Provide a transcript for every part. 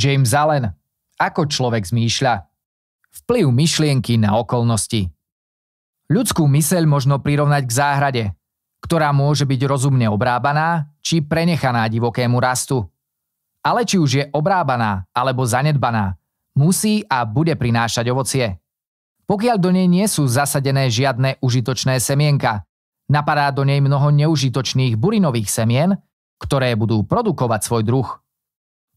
James Allen. Ako človek zmýšľa. Vplyv myšlienky na okolnosti. Ľudskú myseľ možno prirovnať k záhrade, ktorá môže byť rozumne obrábaná či prenechaná divokému rastu. Ale či už je obrábaná alebo zanedbaná, musí a bude prinášať ovocie. Pokiaľ do nej nie sú zasadené žiadne užitočné semienka, napadá do nej mnoho neužitočných burinových semien, ktoré budú produkovať svoj druh.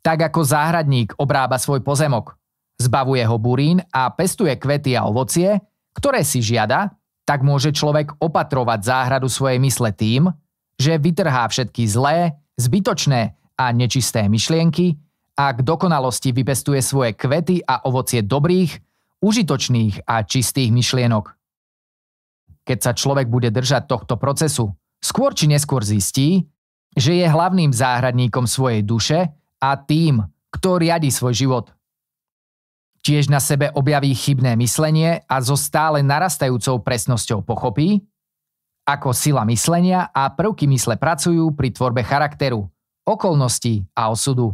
Tak ako záhradník obrába svoj pozemok, zbavuje ho burín a pestuje kvety a ovocie, ktoré si žiada, tak môže človek opatrovať záhradu svojej mysle tým, že vytrhá všetky zlé, zbytočné a nečisté myšlienky a k dokonalosti vypestuje svoje kvety a ovocie dobrých, užitočných a čistých myšlienok. Keď sa človek bude držať tohto procesu, skôr či neskôr zistí, že je hlavným záhradníkom svojej duše a tým, kto riadi svoj život. Tiež na sebe objaví chybné myslenie a so stále narastajúcou presnosťou pochopí, ako sila myslenia a prvky mysle pracujú pri tvorbe charakteru, okolností a osudu.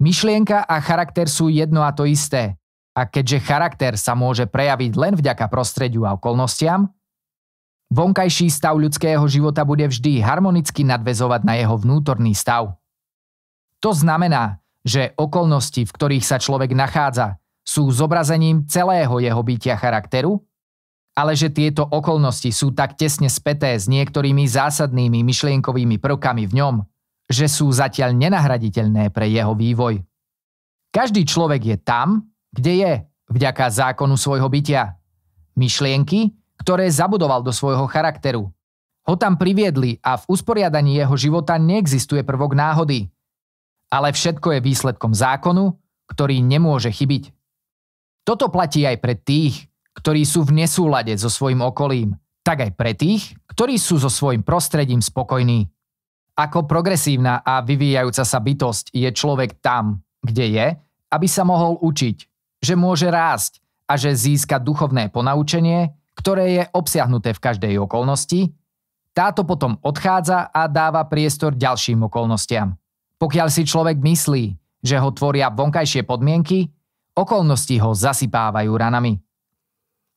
Myšlienka a charakter sú jedno a to isté a keďže charakter sa môže prejaviť len vďaka prostrediu a okolnostiam, vonkajší stav ľudského života bude vždy harmonicky nadvezovať na jeho vnútorný stav. To znamená, že okolnosti, v ktorých sa človek nachádza, sú zobrazením celého jeho bytia charakteru, ale že tieto okolnosti sú tak tesne späté s niektorými zásadnými myšlienkovými prvkami v ňom, že sú zatiaľ nenahraditeľné pre jeho vývoj. Každý človek je tam, kde je, vďaka zákonu svojho bytia. Myšlienky, ktoré zabudoval do svojho charakteru. Ho tam priviedli a v usporiadaní jeho života neexistuje prvok náhody – ale všetko je výsledkom zákonu, ktorý nemôže chybiť. Toto platí aj pre tých, ktorí sú v nesúlade so svojim okolím, tak aj pre tých, ktorí sú so svojim prostredím spokojní. Ako progresívna a vyvíjajúca sa bytosť je človek tam, kde je, aby sa mohol učiť, že môže rásť a že získa duchovné ponaučenie, ktoré je obsiahnuté v každej okolnosti, táto potom odchádza a dáva priestor ďalším okolnostiam. Pokiaľ si človek myslí, že ho tvoria vonkajšie podmienky, okolnosti ho zasypávajú ranami.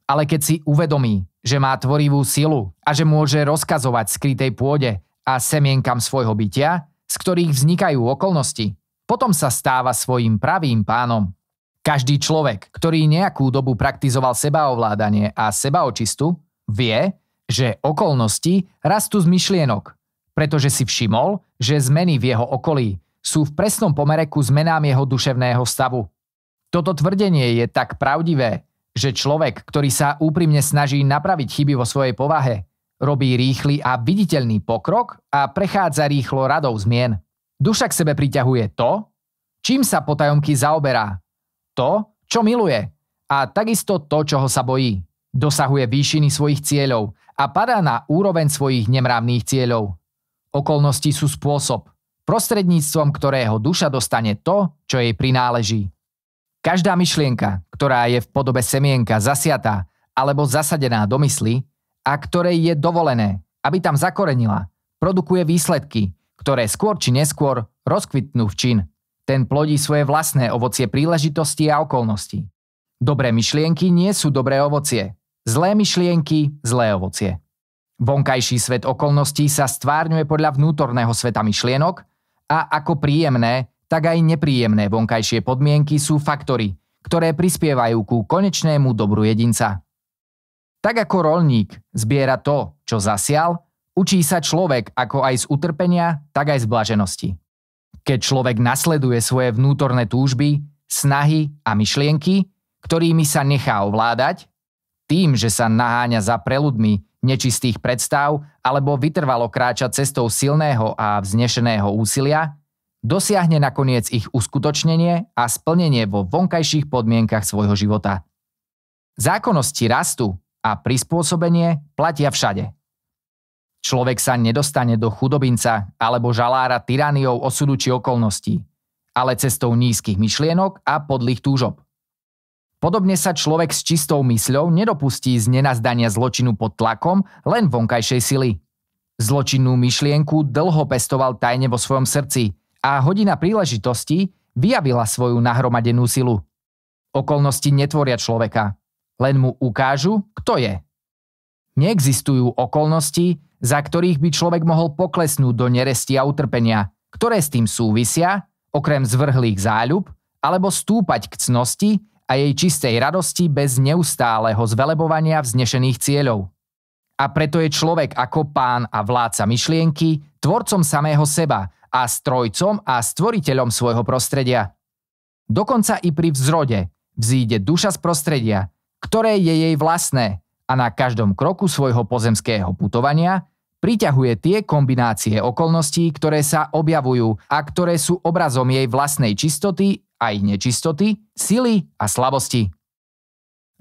Ale keď si uvedomí, že má tvorivú silu a že môže rozkazovať skrytej pôde a semienkam svojho bytia, z ktorých vznikajú okolnosti, potom sa stáva svojim pravým pánom. Každý človek, ktorý nejakú dobu praktizoval sebaovládanie a sebaočistu, vie, že okolnosti rastú z myšlienok pretože si všimol, že zmeny v jeho okolí sú v presnom pomere ku zmenám jeho duševného stavu. Toto tvrdenie je tak pravdivé, že človek, ktorý sa úprimne snaží napraviť chyby vo svojej povahe, robí rýchly a viditeľný pokrok a prechádza rýchlo radou zmien. Duša k sebe priťahuje to, čím sa potajomky zaoberá, to, čo miluje a takisto to, čoho sa bojí. Dosahuje výšiny svojich cieľov a padá na úroveň svojich nemravných cieľov. Okolnosti sú spôsob, prostredníctvom ktorého duša dostane to, čo jej prináleží. Každá myšlienka, ktorá je v podobe semienka zasiatá alebo zasadená do mysli a ktorej je dovolené, aby tam zakorenila, produkuje výsledky, ktoré skôr či neskôr rozkvitnú v čin. Ten plodí svoje vlastné ovocie príležitosti a okolnosti. Dobré myšlienky nie sú dobré ovocie. Zlé myšlienky, zlé ovocie. Vonkajší svet okolností sa stvárňuje podľa vnútorného sveta myšlienok a ako príjemné, tak aj nepríjemné vonkajšie podmienky sú faktory, ktoré prispievajú ku konečnému dobru jedinca. Tak ako rolník zbiera to, čo zasial, učí sa človek ako aj z utrpenia, tak aj z blaženosti. Keď človek nasleduje svoje vnútorné túžby, snahy a myšlienky, ktorými sa nechá ovládať, tým, že sa naháňa za preludmi, nečistých predstav alebo vytrvalo kráča cestou silného a vznešeného úsilia, dosiahne nakoniec ich uskutočnenie a splnenie vo vonkajších podmienkach svojho života. Zákonnosti rastu a prispôsobenie platia všade. Človek sa nedostane do chudobinca alebo žalára tyraniou osudu či okolností, ale cestou nízkych myšlienok a podlých túžob. Podobne sa človek s čistou mysľou nedopustí z nenazdania zločinu pod tlakom len vonkajšej sily. Zločinnú myšlienku dlho pestoval tajne vo svojom srdci a hodina príležitosti vyjavila svoju nahromadenú silu. Okolnosti netvoria človeka, len mu ukážu, kto je. Neexistujú okolnosti, za ktorých by človek mohol poklesnúť do neresti a utrpenia, ktoré s tým súvisia, okrem zvrhlých záľub, alebo stúpať k cnosti, a jej čistej radosti bez neustáleho zvelebovania vznešených cieľov. A preto je človek ako pán a vládca myšlienky, tvorcom samého seba a strojcom a stvoriteľom svojho prostredia. Dokonca i pri vzrode vzíde duša z prostredia, ktoré je jej vlastné a na každom kroku svojho pozemského putovania Priťahuje tie kombinácie okolností, ktoré sa objavujú a ktoré sú obrazom jej vlastnej čistoty aj nečistoty, sily a slabosti.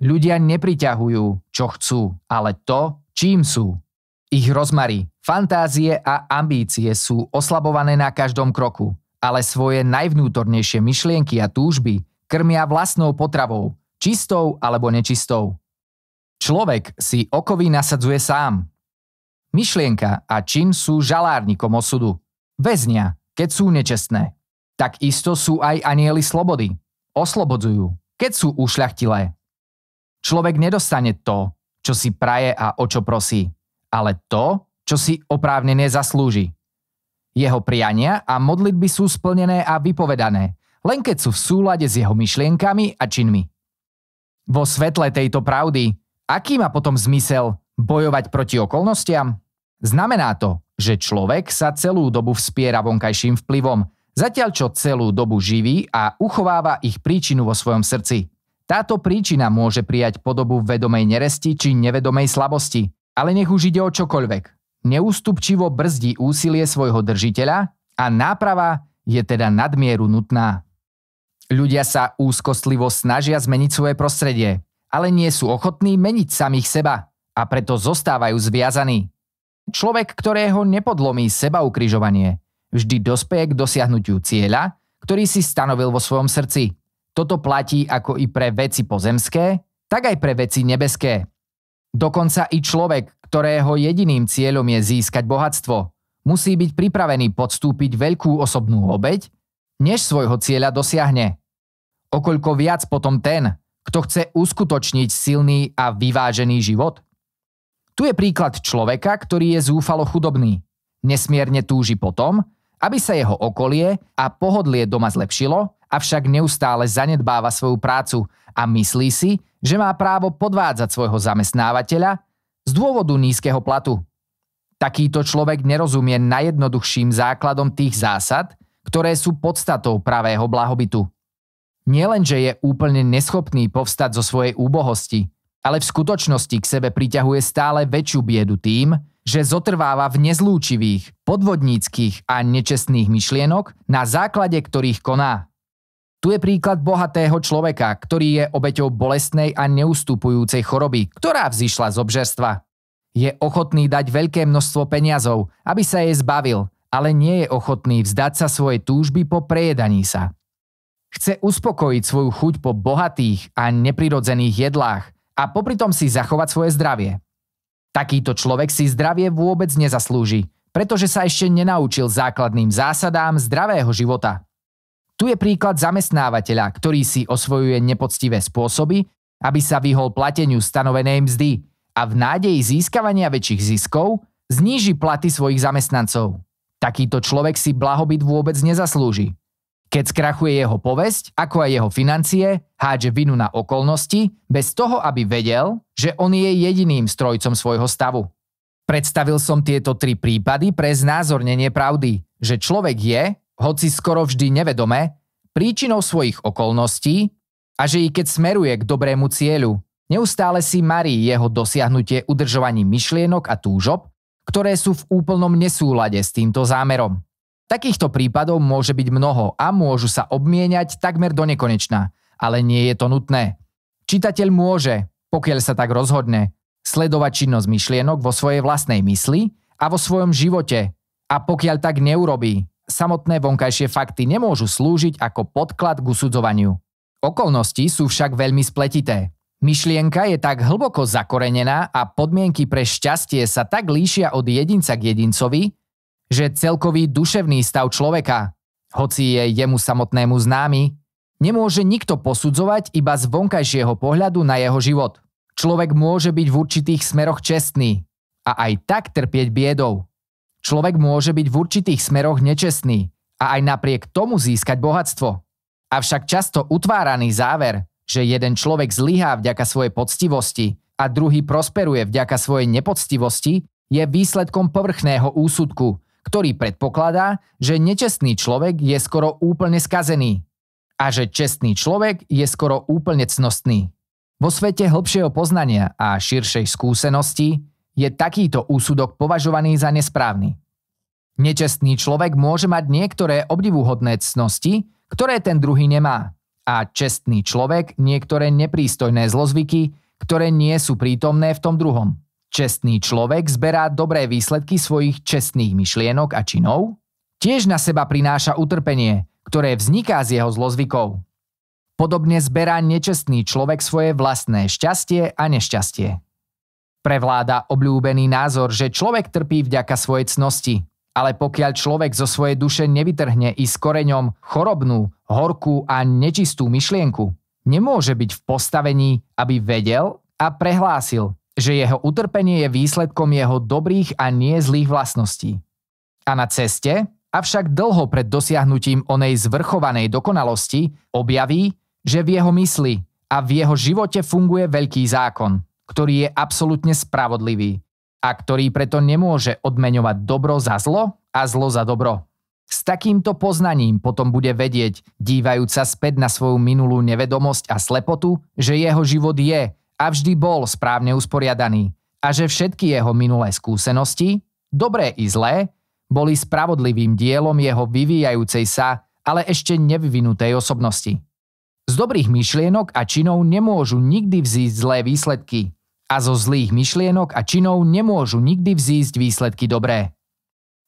Ľudia nepriťahujú, čo chcú, ale to, čím sú. Ich rozmary, fantázie a ambície sú oslabované na každom kroku, ale svoje najvnútornejšie myšlienky a túžby krmia vlastnou potravou, čistou alebo nečistou. Človek si okovy nasadzuje sám, Myšlienka a čin sú žalárnikom osudu. Väznia, keď sú nečestné. Takisto sú aj anieli slobody. Oslobodzujú, keď sú ušľachtilé. Človek nedostane to, čo si praje a o čo prosí, ale to, čo si oprávne zaslúži. Jeho priania a modlitby sú splnené a vypovedané, len keď sú v súlade s jeho myšlienkami a činmi. Vo svetle tejto pravdy, aký má potom zmysel Bojovať proti okolnostiam? Znamená to, že človek sa celú dobu vspiera vonkajším vplyvom, zatiaľ čo celú dobu živí a uchováva ich príčinu vo svojom srdci. Táto príčina môže prijať podobu vedomej neresti či nevedomej slabosti, ale nech už ide o čokoľvek. Neústupčivo brzdí úsilie svojho držiteľa a náprava je teda nadmieru nutná. Ľudia sa úzkostlivo snažia zmeniť svoje prostredie, ale nie sú ochotní meniť samých seba a preto zostávajú zviazaní. Človek, ktorého nepodlomí seba ukrižovanie, vždy dospeje k dosiahnutiu cieľa, ktorý si stanovil vo svojom srdci. Toto platí ako i pre veci pozemské, tak aj pre veci nebeské. Dokonca i človek, ktorého jediným cieľom je získať bohatstvo, musí byť pripravený podstúpiť veľkú osobnú obeď, než svojho cieľa dosiahne. Okoľko viac potom ten, kto chce uskutočniť silný a vyvážený život – tu je príklad človeka, ktorý je zúfalo chudobný. Nesmierne túži tom, aby sa jeho okolie a pohodlie doma zlepšilo, avšak neustále zanedbáva svoju prácu a myslí si, že má právo podvádzať svojho zamestnávateľa z dôvodu nízkeho platu. Takýto človek nerozumie najjednoduchším základom tých zásad, ktoré sú podstatou pravého blahobytu. Nielenže je úplne neschopný povstať zo svojej úbohosti – ale v skutočnosti k sebe priťahuje stále väčšiu biedu tým, že zotrváva v nezlúčivých, podvodníckých a nečestných myšlienok, na základe ktorých koná. Tu je príklad bohatého človeka, ktorý je obeťou bolestnej a neustupujúcej choroby, ktorá vzýšla z obžerstva. Je ochotný dať veľké množstvo peniazov, aby sa jej zbavil, ale nie je ochotný vzdať sa svojej túžby po prejedaní sa. Chce uspokojiť svoju chuť po bohatých a neprirodzených jedlách, a popri tom si zachovať svoje zdravie. Takýto človek si zdravie vôbec nezaslúži, pretože sa ešte nenaučil základným zásadám zdravého života. Tu je príklad zamestnávateľa, ktorý si osvojuje nepoctivé spôsoby, aby sa vyhol plateniu stanovenej mzdy a v nádeji získavania väčších ziskov zníži platy svojich zamestnancov. Takýto človek si blahobyt vôbec nezaslúži. Keď skrachuje jeho povesť, ako aj jeho financie, hádže vinu na okolnosti, bez toho, aby vedel, že on je jediným strojcom svojho stavu. Predstavil som tieto tri prípady pre znázornenie pravdy, že človek je, hoci skoro vždy nevedome, príčinou svojich okolností a že i keď smeruje k dobrému cieľu, neustále si marí jeho dosiahnutie udržovaním myšlienok a túžob, ktoré sú v úplnom nesúlade s týmto zámerom. Takýchto prípadov môže byť mnoho a môžu sa obmieniať takmer do nekonečna, ale nie je to nutné. Čitateľ môže, pokiaľ sa tak rozhodne, sledovať činnosť myšlienok vo svojej vlastnej mysli a vo svojom živote a pokiaľ tak neurobí, samotné vonkajšie fakty nemôžu slúžiť ako podklad k usudzovaniu. Okolnosti sú však veľmi spletité. Myšlienka je tak hlboko zakorenená a podmienky pre šťastie sa tak líšia od jedinca k jedincovi, že celkový duševný stav človeka, hoci je jemu samotnému známy, nemôže nikto posudzovať iba z vonkajšieho pohľadu na jeho život. Človek môže byť v určitých smeroch čestný a aj tak trpieť biedou. Človek môže byť v určitých smeroch nečestný a aj napriek tomu získať bohatstvo. Avšak často utváraný záver, že jeden človek zlyhá vďaka svojej poctivosti a druhý prosperuje vďaka svojej nepoctivosti, je výsledkom povrchného úsudku, ktorý predpokladá, že nečestný človek je skoro úplne skazený a že čestný človek je skoro úplne cnostný. Vo svete hlbšieho poznania a širšej skúsenosti je takýto úsudok považovaný za nesprávny. Nečestný človek môže mať niektoré obdivuhodné cnosti, ktoré ten druhý nemá, a čestný človek niektoré neprístojné zlozvyky, ktoré nie sú prítomné v tom druhom. Čestný človek zberá dobré výsledky svojich čestných myšlienok a činov, tiež na seba prináša utrpenie, ktoré vzniká z jeho zlozvykov. Podobne zberá nečestný človek svoje vlastné šťastie a nešťastie. Prevláda obľúbený názor, že človek trpí vďaka svojej cnosti, ale pokiaľ človek zo svojej duše nevytrhne i s koreňom chorobnú, horkú a nečistú myšlienku, nemôže byť v postavení, aby vedel a prehlásil, že jeho utrpenie je výsledkom jeho dobrých a nie zlých vlastností. A na ceste, avšak dlho pred dosiahnutím onej zvrchovanej dokonalosti, objaví, že v jeho mysli a v jeho živote funguje veľký zákon, ktorý je absolútne spravodlivý a ktorý preto nemôže odmeňovať dobro za zlo a zlo za dobro. S takýmto poznaním potom bude vedieť, dívajúca späť na svoju minulú nevedomosť a slepotu, že jeho život je a vždy bol správne usporiadaný a že všetky jeho minulé skúsenosti, dobré i zlé, boli spravodlivým dielom jeho vyvíjajúcej sa, ale ešte nevyvinutej osobnosti. Z dobrých myšlienok a činov nemôžu nikdy vzísť zlé výsledky a zo zlých myšlienok a činov nemôžu nikdy vzísť výsledky dobré.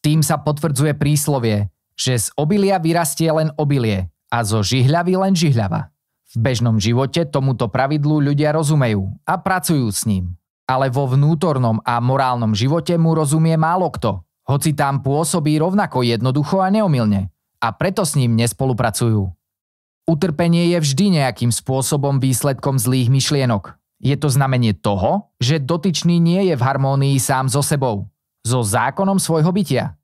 Tým sa potvrdzuje príslovie, že z obilia vyrastie len obilie a zo žihľavy len žihľava. V bežnom živote tomuto pravidlu ľudia rozumejú a pracujú s ním. Ale vo vnútornom a morálnom živote mu rozumie málo kto, hoci tam pôsobí rovnako jednoducho a neomilne. A preto s ním nespolupracujú. Utrpenie je vždy nejakým spôsobom výsledkom zlých myšlienok. Je to znamenie toho, že dotyčný nie je v harmónii sám so sebou, so zákonom svojho bytia.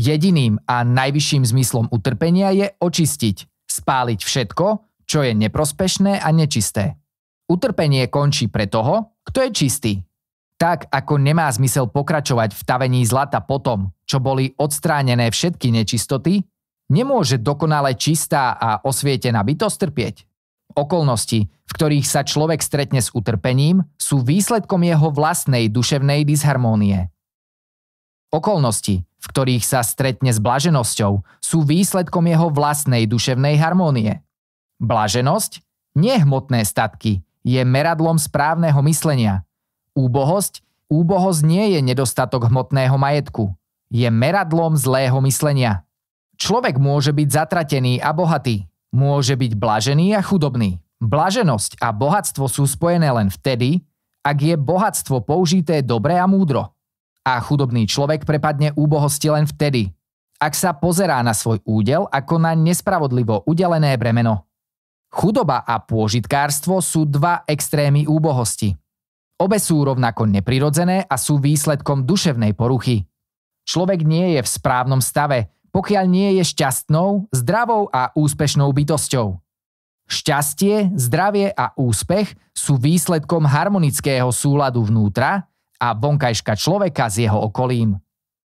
Jediným a najvyšším zmyslom utrpenia je očistiť, spáliť všetko, čo je neprospešné a nečisté. Utrpenie končí pre toho, kto je čistý. Tak ako nemá zmysel pokračovať v tavení zlata potom, čo boli odstránené všetky nečistoty, nemôže dokonale čistá a osvietená bytosť trpieť. Okolnosti, v ktorých sa človek stretne s utrpením, sú výsledkom jeho vlastnej duševnej disharmónie. Okolnosti, v ktorých sa stretne s blaženosťou, sú výsledkom jeho vlastnej duševnej harmónie. Blaženosť, nehmotné statky, je meradlom správneho myslenia. Úbohosť, úbohosť nie je nedostatok hmotného majetku. Je meradlom zlého myslenia. Človek môže byť zatratený a bohatý. Môže byť blažený a chudobný. Blaženosť a bohatstvo sú spojené len vtedy, ak je bohatstvo použité dobre a múdro. A chudobný človek prepadne úbohosti len vtedy, ak sa pozerá na svoj údel ako na nespravodlivo udelené bremeno. Chudoba a pôžitkárstvo sú dva extrémy úbohosti. Obe sú rovnako neprirodzené a sú výsledkom duševnej poruchy. Človek nie je v správnom stave, pokiaľ nie je šťastnou, zdravou a úspešnou bytosťou. Šťastie, zdravie a úspech sú výsledkom harmonického súladu vnútra a vonkajška človeka s jeho okolím.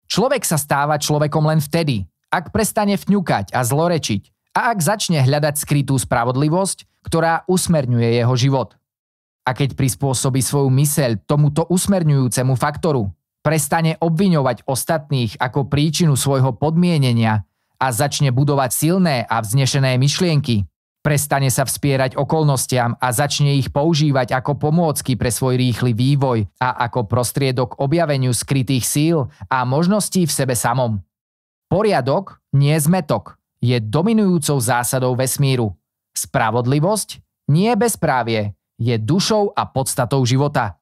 Človek sa stáva človekom len vtedy, ak prestane fňukať a zlorečiť, a ak začne hľadať skrytú spravodlivosť, ktorá usmerňuje jeho život. A keď prispôsobí svoju myseľ tomuto usmerňujúcemu faktoru, prestane obviňovať ostatných ako príčinu svojho podmienenia a začne budovať silné a vznešené myšlienky, prestane sa vspierať okolnostiam a začne ich používať ako pomôcky pre svoj rýchly vývoj a ako prostriedok objaveniu skrytých síl a možností v sebe samom. Poriadok nie zmetok, je dominujúcou zásadou vesmíru. Spravodlivosť, nie bezprávie, je dušou a podstatou života.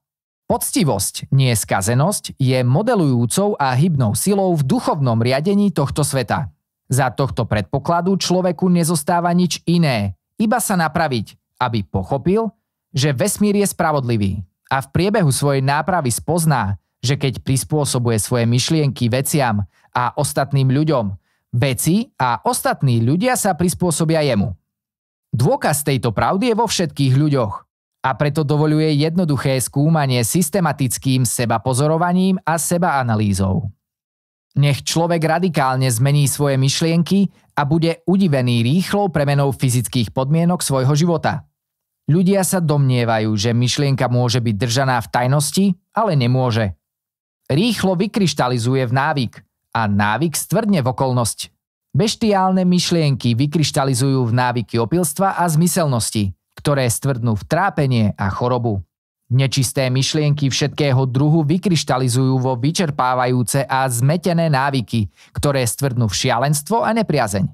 Poctivosť, nie skazenosť, je modelujúcou a hybnou silou v duchovnom riadení tohto sveta. Za tohto predpokladu človeku nezostáva nič iné, iba sa napraviť, aby pochopil, že vesmír je spravodlivý a v priebehu svojej nápravy spozná, že keď prispôsobuje svoje myšlienky veciam a ostatným ľuďom, veci a ostatní ľudia sa prispôsobia jemu. Dôkaz tejto pravdy je vo všetkých ľuďoch a preto dovoluje jednoduché skúmanie systematickým pozorovaním a analýzou. Nech človek radikálne zmení svoje myšlienky a bude udivený rýchlou premenou fyzických podmienok svojho života. Ľudia sa domnievajú, že myšlienka môže byť držaná v tajnosti, ale nemôže. Rýchlo vykryštalizuje v návyk – a návyk stvrdne v okolnosť. Beštiálne myšlienky vykryštalizujú v návyky opilstva a zmyselnosti, ktoré stvrdnú v trápenie a chorobu. Nečisté myšlienky všetkého druhu vykryštalizujú vo vyčerpávajúce a zmetené návyky, ktoré stvrdnú v šialenstvo a nepriazeň.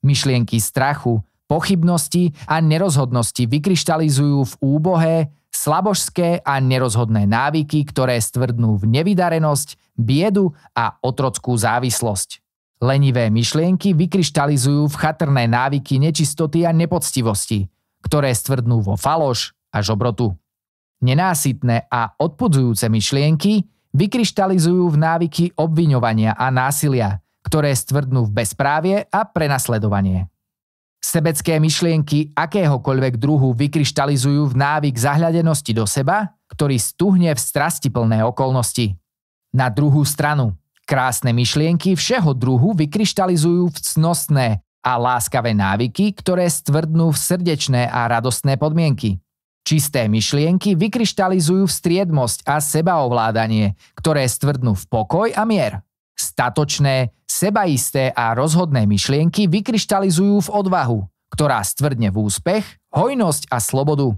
Myšlienky strachu, pochybnosti a nerozhodnosti vykryštalizujú v úbohé, slabožské a nerozhodné návyky, ktoré stvrdnú v nevydarenosť, biedu a otrockú závislosť. Lenivé myšlienky vykryštalizujú v chatrné návyky nečistoty a nepoctivosti, ktoré stvrdnú vo faloš a žobrotu. Nenásytné a odpudzujúce myšlienky vykryštalizujú v návyky obviňovania a násilia, ktoré stvrdnú v bezprávie a prenasledovanie. Sebecké myšlienky akéhokoľvek druhu vykryštalizujú v návyk zahľadenosti do seba, ktorý stuhne v strasti plné okolnosti. Na druhú stranu, krásne myšlienky všeho druhu vykryštalizujú cnostné a láskavé návyky, ktoré stvrdnú v srdečné a radostné podmienky. Čisté myšlienky vykryštalizujú striednosť a sebaovládanie, ktoré stvrdnú v pokoj a mier. Statočné, sebaisté a rozhodné myšlienky vykryštalizujú v odvahu, ktorá stvrdne v úspech, hojnosť a slobodu.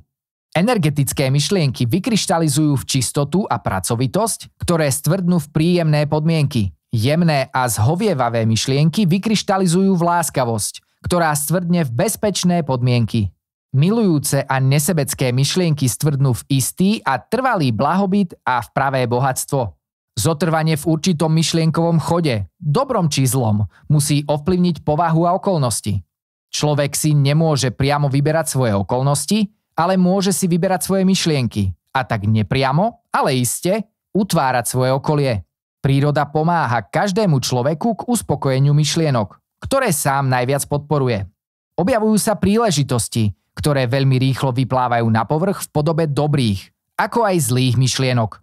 Energetické myšlienky vykryštalizujú v čistotu a pracovitosť, ktoré stvrdnú v príjemné podmienky. Jemné a zhovievavé myšlienky vykryštalizujú v láskavosť, ktorá stvrdne v bezpečné podmienky. Milujúce a nesebecké myšlienky stvrdnú v istý a trvalý blahobyt a v pravé bohatstvo. Zotrvanie v určitom myšlienkovom chode, dobrom či zlom, musí ovplyvniť povahu a okolnosti. Človek si nemôže priamo vyberať svoje okolnosti, ale môže si vyberať svoje myšlienky a tak nepriamo, ale iste, utvárať svoje okolie. Príroda pomáha každému človeku k uspokojeniu myšlienok, ktoré sám najviac podporuje. Objavujú sa príležitosti, ktoré veľmi rýchlo vyplávajú na povrch v podobe dobrých, ako aj zlých myšlienok.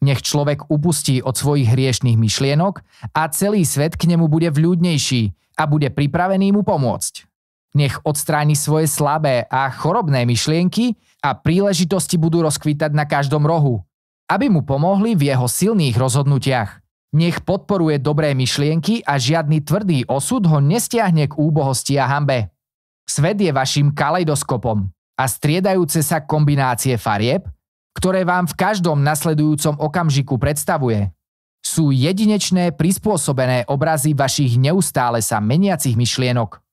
Nech človek upustí od svojich hriešných myšlienok a celý svet k nemu bude vľúdnejší a bude pripravený mu pomôcť. Nech odstráni svoje slabé a chorobné myšlienky a príležitosti budú rozkvítať na každom rohu, aby mu pomohli v jeho silných rozhodnutiach. Nech podporuje dobré myšlienky a žiadny tvrdý osud ho nestiahne k úbohosti a hambe. Svet je vašim kaleidoskopom a striedajúce sa kombinácie farieb, ktoré vám v každom nasledujúcom okamžiku predstavuje, sú jedinečné prispôsobené obrazy vašich neustále sa meniacich myšlienok.